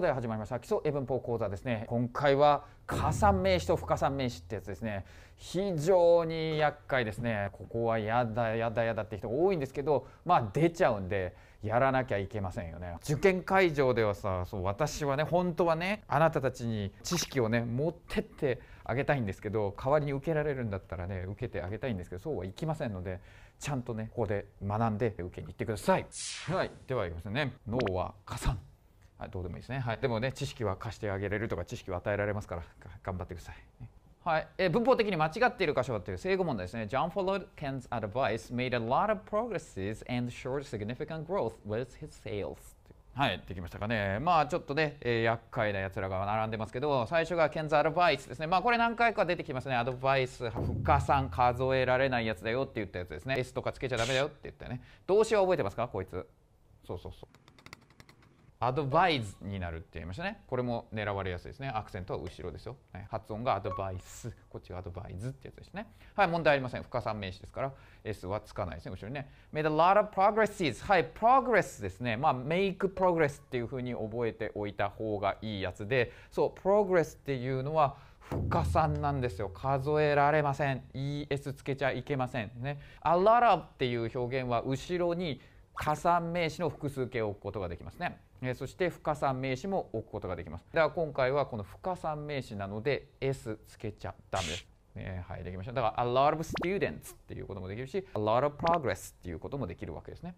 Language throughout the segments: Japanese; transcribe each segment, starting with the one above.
で始まりました基礎英文法講座ですね今回は加算名詞と不加算名詞ってやつですね非常に厄介ですねここはやだやだやだって人多いんですけどまあ出ちゃうんでやらなきゃいけませんよね受験会場ではさそう私はね本当はねあなたたちに知識をね持ってってあげたいんですけど代わりに受けられるんだったらね受けてあげたいんですけどそうはいきませんのでちゃんとねここで学んで受けに行ってくださいはいではいきますね脳は加算はい、どうでもいいですね、はい、でもね知識は貸してあげれるとか知識は与えられますから頑張ってください、はい、え文法的に間違っている箇所はという正語問題ですね。John followed Ken's advice, made a lot of progresses, and showed significant growth with his sales. はい、できましたかね。まあちょっとね、えー、厄介なやつらが並んでますけど、最初が Ken's a アドバイスですね。まあこれ何回か出てきますね。アドバイス、深さん数えられないやつだよって言ったやつですね。S とかつけちゃダメだよって言ったね。動詞は覚えてますかこいつ。そうそうそう。アドバイスになるって言いましたね。これも狙われやすいですね。アクセントは後ろですよ。ね、発音がアドバイス。こっちがアドバイスってやつですね。はい、問題ありません。不可算名詞ですから、S はつかないですね。後ろにね。made a lot of progresses. はい、progress ですね。まあ、make progress っていうふうに覚えておいた方がいいやつで、そう、progress っていうのは、不可算なんですよ数えられません ES つけちゃいけませんね a lot of っていう表現は後ろに加算名詞の複数形を置くことができますねえそして不可算名詞も置くことができますでは今回はこの不可算名詞なので S つけちゃダメです、ね、はいできましただから a lot of students っていうこともできるし a lot of progress っていうこともできるわけですね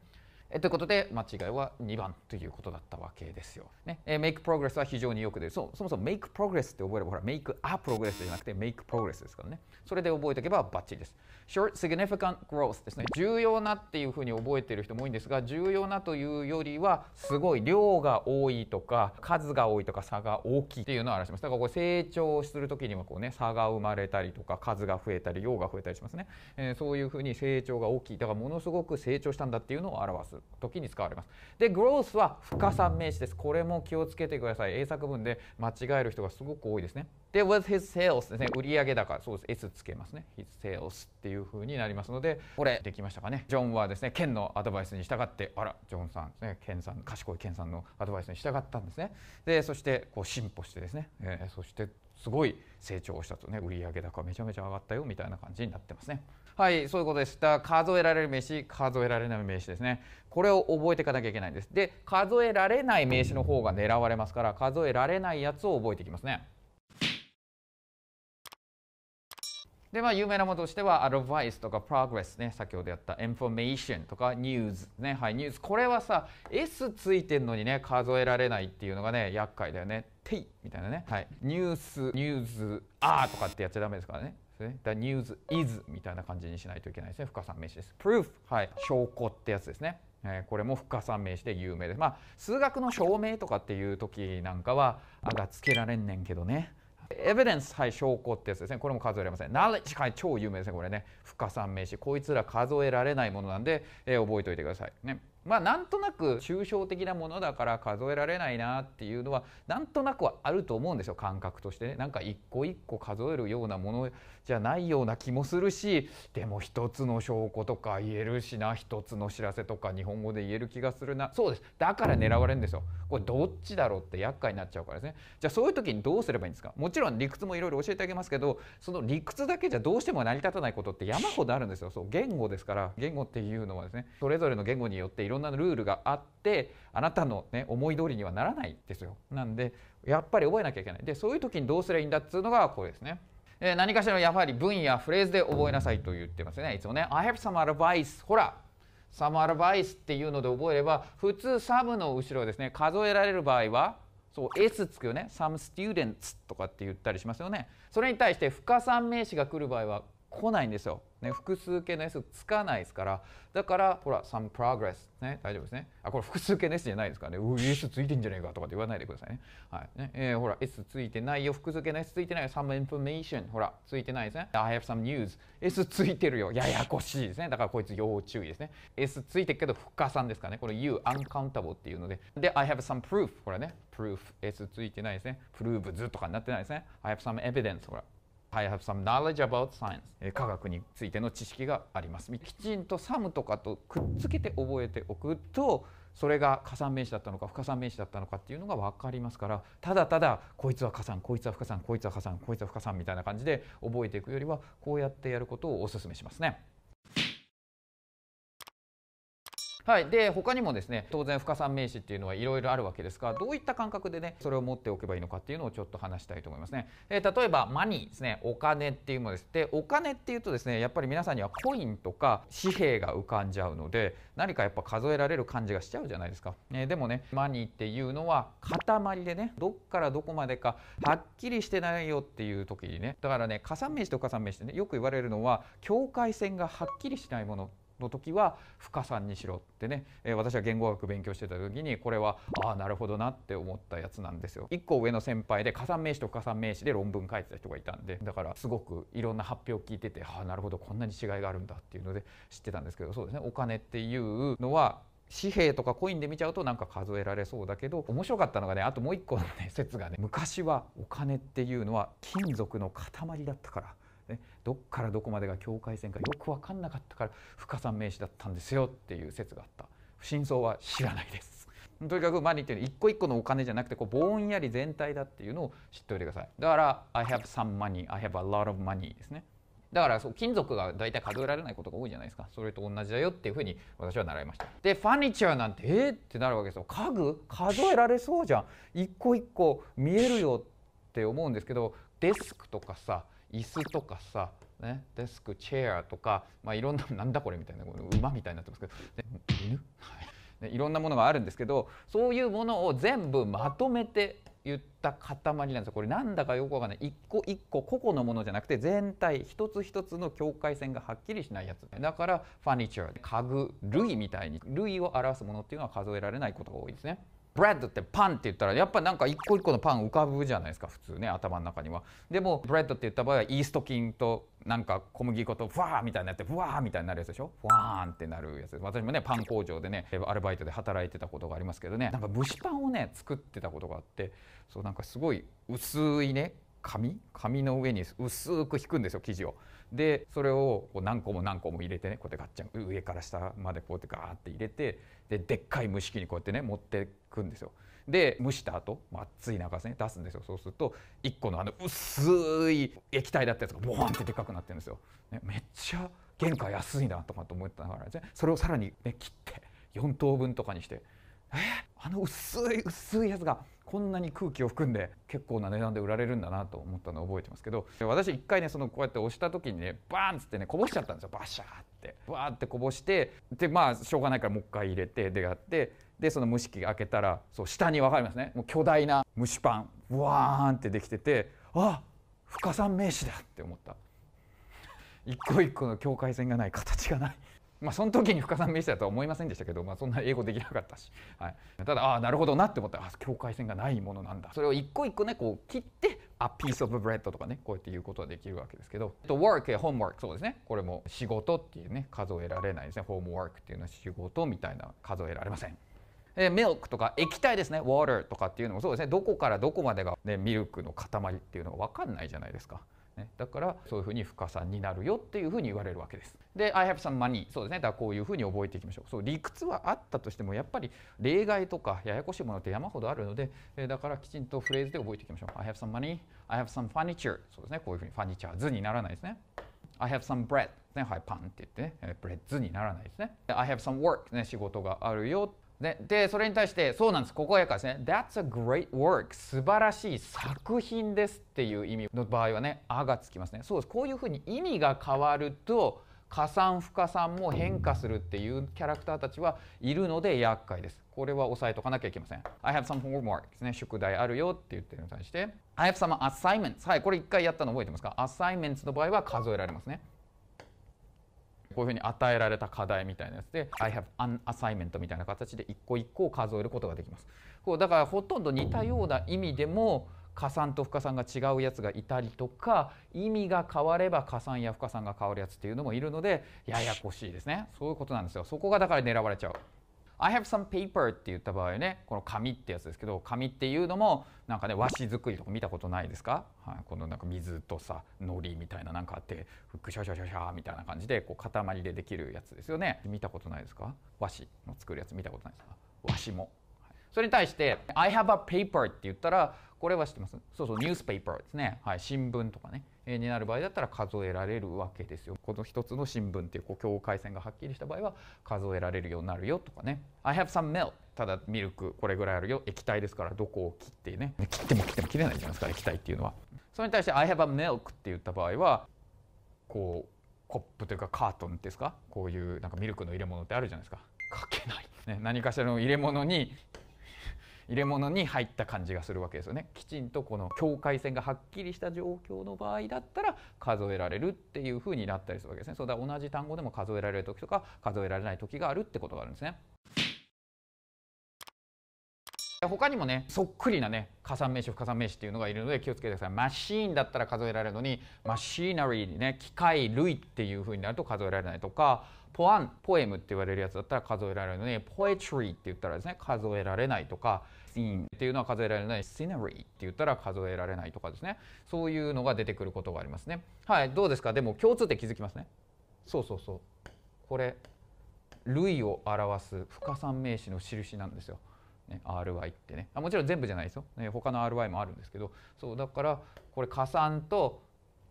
えということで間違いは2番ということだったわけですよ。ねえー、make progress は非常によくでそそもそも make progress って覚えればほら make a progress じゃなくて make progress ですからねそれで覚えておけばバッチリです。short significant growth ですね重要なっていうふうに覚えている人も多いんですが重要なというよりはすごい量が多いとか数が多いとか差が大きいっていうのを表しますだからこれ成長するときにはこうね差が生まれたりとか数が増えたり量が増えたりしますね、えー、そういうふうに成長が大きいだからものすごく成長したんだっていうのを表すす時に使われます。で、グロースは深さ名詞です。これも気をつけてください。英作文で間違える人がすごく多いですね。で、with his sales ですね。売上高。そうです。S つけますね。his sales っていう風になりますので、これできましたかね。ジョンはですね、ケンのアドバイスに従って、あら、ジョンさんですね。ケンさん、賢いケンさんのアドバイスに従ったんですね。で、そしてこう進歩してですね、えー、そしてすごい成長したとね、売上高めちゃめちゃ上がったよみたいな感じになってますね。はいそういうことでした数えられる名詞数えられない名詞ですねこれを覚えていかなきゃいけないんですで数えられない名詞の方が狙われますから数えられないやつを覚えていきますねでまあ有名なものとしてはアドバイスとかプログレスね先ほどやったインフォメーションとかニュースねはいニュースこれはさ S ついてるのにね数えられないっていうのがね厄介だよねていみたいなねはいニュースニュースあーとかってやっちゃダメですからねね。The news is みたいな感じにしないといけないですね。不可算名詞です。proof はい。証拠ってやつですね。えこれも不可算名詞で有名です。まあ、数学の証明とかっていう時なんかは、あがつけられんねんけどね。エビデンス、はい、証拠ってやつですね。これも数えられません。ナレッ e はい、超有名ですね。これね。不可算名詞。こいつら数えられないものなんで、えー、覚えておいてください。ね。まあなんとなく抽象的なものだから数えられないなっていうのはなんとなくはあると思うんですよ感覚としてねなんか一個一個数えるようなものじゃないような気もするしでも一つの証拠とか言えるしな一つの知らせとか日本語で言える気がするなそうですだから狙われるんですよこれどっちだろうって厄介になっちゃうからですねじゃあそういう時にどうすればいいんですかもちろん理屈もいろいろ教えてあげますけどその理屈だけじゃどうしても成り立たないことって山ほどあるんですよそう言語ですから言語っていうのはですねそれぞれの言語によっていろろんなルールがあってあなたの、ね、思い通りにはならないですよなんでやっぱり覚えなきゃいけないでそういう時にどうすればいいんだっつうのがこれですね。え何かしらのやはり文やフレーズで覚えなさいと言ってますねいつもね「I have some advice」ほら「some advice」っていうので覚えれば普通「some」の後ろですね数えられる場合はそう S つくよね「some students」とかって言ったりしますよねそれに対して不可算名詞が来る場合は来ないんですよ。ね、複数形の S つかないですから、だから、ほら、some progress、ね、大丈夫ですね。あ、これ複数形の S じゃないですからね、う、S ついてんじゃねえかとかって言わないでくださいね。はい。ね、えー、ほら、S ついてないよ、複数形の S ついてないよ、some information、ほら、ついてないですね。I have some news、S ついてるよ、ややこしいですね。だからこいつ要注意ですね。S ついてるけど、不可算ですかね。これ u uncountable っていうので、で、I have some proof、ほらね、proof、S ついてないですね。prove ずとかになってないですね。I have some evidence、ほら、I have some knowledge about science、え科学についての知識がありますきちんと s o m とかとくっつけて覚えておくとそれが加算名詞だったのか不加算名詞だったのかっていうのが分かりますからただただこいつは加算こいつは不加算こいつは加算こいつは不加算みたいな感じで覚えていくよりはこうやってやることをお勧めしますね。はい、で他にもですね当然不可算名詞っていうのはいろいろあるわけですがどういった感覚でねそれを持っておけばいいのかっていうのをちょっと話したいと思いますね。えー、例えばマニーですねお金っていうものです。でお金っていうとですねやっぱり皆さんにはコインとか紙幣が浮かんじゃうので何かやっぱ数えられる感じがしちゃうじゃないですか。えー、でもねマニーっていうのは塊でねどっからどこまでかはっきりしてないよっていう時にねだからね加算名詞と加算名詞ってねよく言われるのは境界線がはっきりしないものの時は深さにしろってね、えー、私は言語学勉強してた時にこれはああなるほどなって思ったやつなんですよ。1個上の先輩で加算名詞と加算名詞で論文書いてた人がいたんでだからすごくいろんな発表を聞いててああなるほどこんなに違いがあるんだっていうので知ってたんですけどそうですねお金っていうのは紙幣とかコインで見ちゃうとなんか数えられそうだけど面白かったのがねあともう一個のね説がね昔はお金っていうのは金属の塊だったから。ね、どっからどこまでが境界線かよく分かんなかったから深さ名詞だったんですよっていう説があった真相は知らないです とにかくマニーっていうのは一個一個のお金じゃなくてこうぼんやり全体だっていうのを知っておいてくださいだから I have some money I have a lot of money ですねだからそう金属が大体数えられないことが多いじゃないですかそれと同じだよっていうふうに私は習いましたでファニチャーなんてえー、ってなるわけですよ家具数えられそうじゃん一個一個見えるよって思うんですけどデスクとかさ椅子とかさ、ね、デスクチェアとか、まあ、いろんな なんだこれみたいな馬みたいになってますけど、ね、犬、は いね、いろんなものがあるんですけどそういうものを全部まとめて言った塊なんですよこれなんだかよくわかんない一個一個個々のものじゃなくて全体一つ一つの境界線がはっきりしないやつだからファニチュア家具類みたいに類を表すものっていうのは数えられないことが多いですね。ブレッドってパンって言ったらやっぱなんか一個一個のパン浮かぶじゃないですか普通ね頭の中にはでもブレッドって言った場合はイースト菌となんか小麦粉とフわーみたいになってフワーみたいになるやつでしょフワーンってなるやつ私もねパン工場でねアルバイトで働いてたことがありますけどねなんか蒸しパンをね作ってたことがあってそうなんかすごい薄いね紙紙の上に薄く引くんですよ生地をでそれをこう何個も何個も入れてねこうやってガッチャン上から下までこうやってガーって入れてででっかい蒸し器にこうやってね持ってくんですよ。で蒸した後、まあ、熱い中ですね出すんですよそうすると1個のあの薄い液体だったやつがボーンってでかくなってるんですよ。ね、めっちゃ原価安いなとかと思ってなからですねそれをさらに、ね、切って4等分とかにしてえあの薄い薄いやつがこんなに空気を含んで結構な値段で売られるんだなと思ったのを覚えてますけど私一回ねそのこうやって押した時にねバーンっつってねこぼしちゃったんですよバシャーってバーってこぼしてでまあしょうがないからもう一回入れてでやってでその蒸し器開けたらそう下に分かりますねもう巨大な蒸しパンブワーンってできててあ深さん名刺だって思った一個一個の境界線がない形がないまあ、その時に深さん名詞だとは思いませんでしたけど、まあ、そんな英語できなかったし、はい、ただああなるほどなって思ったらあ境界線がないものなんだそれを一個一個ねこう切って「a piece of bread」とかねこうやって言うことはできるわけですけど「と work」「homework」そうですねこれも仕事っていうね数えられないですね「homework」っていうのは仕事みたいな数えられません。えー、ミルクとか液体ですね、water とかっていうのもそうですね、どこからどこまでが、ね、ミルクの塊っていうのが分かんないじゃないですか。ね、だからそういうふうに深さになるよっていうふうに言われるわけです。で I have some money そうですねだからこういうふうに覚えていきましょうそう理屈はあったとしてもやっぱり例外とかややこしいものって山ほどあるのでだからきちんとフレーズで覚えていきましょう I have some money I have some furniture そうですねこういうふうにファニチャー図」にならないですね I have some bread ねはいパンって言ってねブレッズにならないですね I have some work ね仕事があるよででそれに対してそうなんですここはやからですね「That's a great work」素晴らしい作品ですっていう意味の場合はね「あ」がつきますねそうですこういうふうに意味が変わると加算不加算も変化するっていうキャラクターたちはいるので厄介ですこれは押さえとかなきゃいけません I have some homework ですね宿題あるよって言ってるのに対して I have some assignments はいこれ1回やったの覚えてますか assignments の場合は数えられますねこういうふうに与えられた課題みたいなやつで I have an assignment みたいな形で一個一個を数えることができます。こうだからほとんど似たような意味でも加算と負加算が違うやつがいたりとか意味が変われば加算や負加算が変わるやつっていうのもいるのでややこしいですねそういうことなんですよそこがだから狙われちゃう。I have some paper って言った場合ねこの紙ってやつですけど紙っていうのもなんかね和紙作りとか見たことないですか、はい、このなんか水とさ海苔みたいななんかあってふくしゃゃしゃしゃみたいな感じでこう塊でできるやつですよね見たことないですか和紙の作るやつ見たことないですか和紙も、はい、それに対して I have a paper って言ったらこれは知ってますそうそうニュースペーパーですねはい新聞とかねになる場合だったら数えられるわけですよ。この一つの新聞っていうこう境界線がはっきりした場合は数えられるようになるよとかね。I have some milk ただミルクこれぐらいあるよ液体ですからどこを切ってね切っても切っても切れないじゃないですか液体っていうのは。それに対して I have a milk って言った場合はこうコップというかカートンですかこういうなんかミルクの入れ物ってあるじゃないですか。かけない、ね、何かしらの入れ物に入れ物に入った感じがするわけですよねきちんとこの境界線がはっきりした状況の場合だったら数えられるっていう風になったりするわけですねそうだ同じ単語でも数えられる時とか数えられない時があるってことがあるんですね。他にもねそっくりなね加算名詞不加算名詞っていうのがいるので気をつけてくださいマシーンだったら数えられるのにマシーナリーにね機械類っていうふうになると数えられないとかポアンポエムって言われるやつだったら数えられるのにポエチュリーって言ったらですね数えられないとかシーンっていうのは数えられないシナリーって言ったら数えられないとかですねそういうのが出てくることがありますねはいどうですかでも共通点気づきますねそうそうそうこれ類を表す不可算名詞の印なんですよね、RY ってねあもちろん全部じゃないですよ、ね、他の RY もあるんですけどそうだからこれ加算と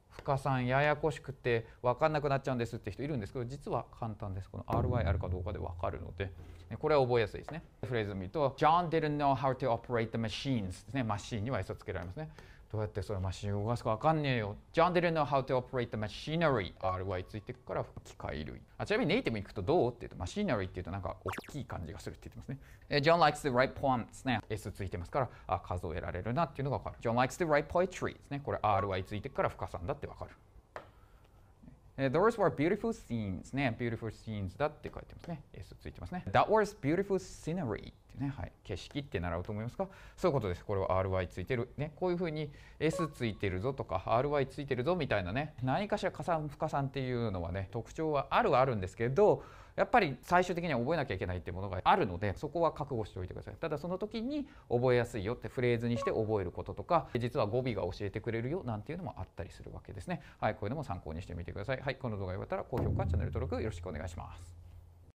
不加算ややこしくて分かんなくなっちゃうんですって人いるんですけど実は簡単ですこの RY あるかどうかで分かるのでこれは覚えやすいですねフレーズ見ると John didn't know how to operate the machines ですねマシンには S つけられますねどうやってそのマシンを動かすかわかんねえよ。John didn't know how to operate the machinery. R はついてくから機械類。あちなみにネイティブに行くとどうって言うと、マシーナリーって言うとなんか大きい感じがするって言ってますね。え John likes to write poems ね。S ついてますから、あ数えられるなっていうのがわかる。John likes to write poetry ですね。これ R はついてくから深さんだってわかる。Those were beautiful scenes ね。beautiful scenes だって書いてますね。S ついてますね。That was beautiful scenery ってね、はい、景色って習うと思いますかそういうことですこれは RY ついてる、ね、こういうふうに S ついてるぞとか RY ついてるぞみたいなね何かしら加算不加算っていうのはね特徴はあるはあるんですけどやっぱり最終的には覚えなきゃいけないっていうものがあるのでそこは覚悟しておいてくださいただその時に覚えやすいよってフレーズにして覚えることとか実は語尾が教えてくれるよなんていうのもあったりするわけですねはいこういうのも参考にしてみてくださいはいこの動画が良かったら高評価チャンネル登録よろしくお願いします